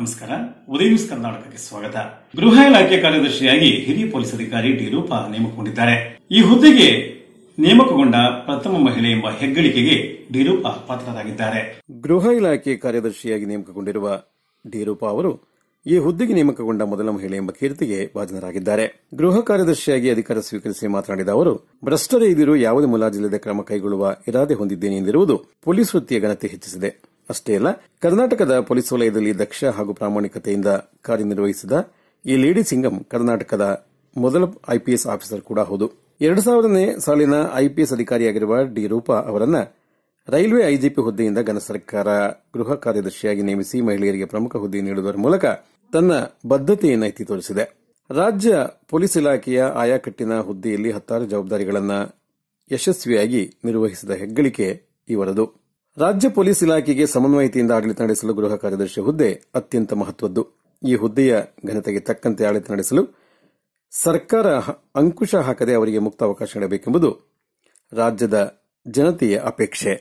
ನಮಸ್ಕಾರ ಕರ್ನಾಟಕಕ್ಕೆ ಸ್ವಾಗತ ಗೃಹ ಇಲಾಖೆ ಕಾರ್ಯದರ್ಶಿಯಾಗಿ ಹಿರಿಯ ಪೊಲೀಸ್ ಅಧಿಕಾರಿ ಡಿ ನೇಮಕಗೊಂಡಿದ್ದಾರೆ ಈ ಹುದ್ದೆಗೆ ನೇಮಕಗೊಂಡ ಪ್ರಥಮ ಮಹಿಳೆ ಎಂಬ ಹೆಗ್ಗಳಿಕೆಗೆ ಡಿ ಪಾತ್ರರಾಗಿದ್ದಾರೆ ಗೃಹ ಇಲಾಖೆ ಕಾರ್ಯದರ್ಶಿಯಾಗಿ ನೇಮಕಗೊಂಡಿರುವ ಡಿ ಅವರು ಈ ಹುದ್ದೆಗೆ ನೇಮಕಗೊಂಡ ಮೊದಲ ಮಹಿಳೆ ಎಂಬ ಕೀರ್ತಿಗೆ ಭಾಜನರಾಗಿದ್ದಾರೆ ಗೃಹ ಕಾರ್ಯದರ್ಶಿಯಾಗಿ ಅಧಿಕಾರ ಸ್ವೀಕರಿಸಿ ಮಾತನಾಡಿದ ಅವರು ಭ್ರಷ್ಟರೇ ಇದಿರು ಯಾವುದೇ ಮುಲಾಜಿಲ್ಲದೆ ಕ್ರಮ ಕೈಗೊಳ್ಳುವ ಇರಾದೆ ಹೊಂದಿದ್ದೇನೆ ಎಂದಿರುವುದು ಪೊಲೀಸ್ ವೃತ್ತಿಯ ಘನತೆ ಹೆಚ್ಚಿಸಿದೆ ಅಷ್ಟೇ ಅಲ್ಲ ಕರ್ನಾಟಕದ ಪೊಲೀಸ್ ವಲಯದಲ್ಲಿ ದಕ್ಷ ಹಾಗೂ ಪ್ರಾಮಾಣಿಕತೆಯಿಂದ ಕಾರ್ಯನಿರ್ವಹಿಸಿದ ಈ ಲೇಡಿ ಸಿಂಗಂ ಕರ್ನಾಟಕದ ಮೊದಲ ಐಪಿಎಸ್ ಆಫೀಸರ್ ಕೂಡ ಹೌದು ಎರಡು ಸಾವಿರನೇ ಸಾಲಿನ ಐಪಿಎಸ್ ಅಧಿಕಾರಿಯಾಗಿರುವ ಡಿ ರೂಪಾ ಅವರನ್ನ ರೈಲ್ವೆ ಐಜಿಪಿ ಹುದ್ದೆಯಿಂದ ಘನ ಸರ್ಕಾರ ಗೃಹ ಕಾರ್ಯದರ್ಶಿಯಾಗಿ ನೇಮಿಸಿ ಮಹಿಳೆಯರಿಗೆ ಪ್ರಮುಖ ಹುದ್ದೆ ನೀಡುವುದರ ಮೂಲಕ ತನ್ನ ಬದ್ಧತೆಯನ್ನು ಎತ್ತಿ ತೋರಿಸಿದೆ ರಾಜ್ಯ ಪೊಲೀಸ್ ಇಲಾಖೆಯ ಆಯಾಕಟ್ಟಿನ ಹುದ್ದೆಯಲ್ಲಿ ಹತ್ತಾರು ಜವಾಬ್ದಾರಿಗಳನ್ನು ಯಶಸ್ವಿಯಾಗಿ ನಿರ್ವಹಿಸಿದ ಹೆಗ್ಗಳಿಕೆ ಇವರದು ರಾಜ್ಯ ಪೊಲೀಸ್ ಇಲಾಖೆಗೆ ಸಮನ್ವಯತೆಯಿಂದ ಆಡಳಿತ ನಡೆಸಲು ಗೃಹ ಕಾರ್ಯದರ್ಶಿ ಹುದ್ದೆ ಅತ್ಯಂತ ಮಹತ್ವದ್ದು ಈ ಹುದ್ದೆಯ ಘನತೆಗೆ ತಕ್ಕಂತೆ ಆಡಳಿತ ನಡೆಸಲು ಸರ್ಕಾರ ಅಂಕುಶ ಹಾಕದೆ ಅವರಿಗೆ ಮುಕ್ತ ಅವಕಾಶ ನೀಡಬೇಕೆಂಬುದು ರಾಜ್ಯದ ಜನತೆಯ ಅಪೇಕ್ಷೆ